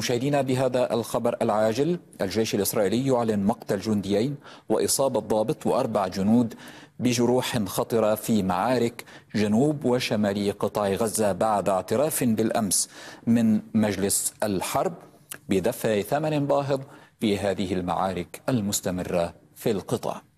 مشاهدينا بهذا الخبر العاجل الجيش الإسرائيلي يعلن مقتل جنديين وإصابة ضابط وأربع جنود بجروح خطرة في معارك جنوب وشمالي قطاع غزة بعد اعتراف بالأمس من مجلس الحرب بدفع ثمن باهظ في هذه المعارك المستمرة في القطاع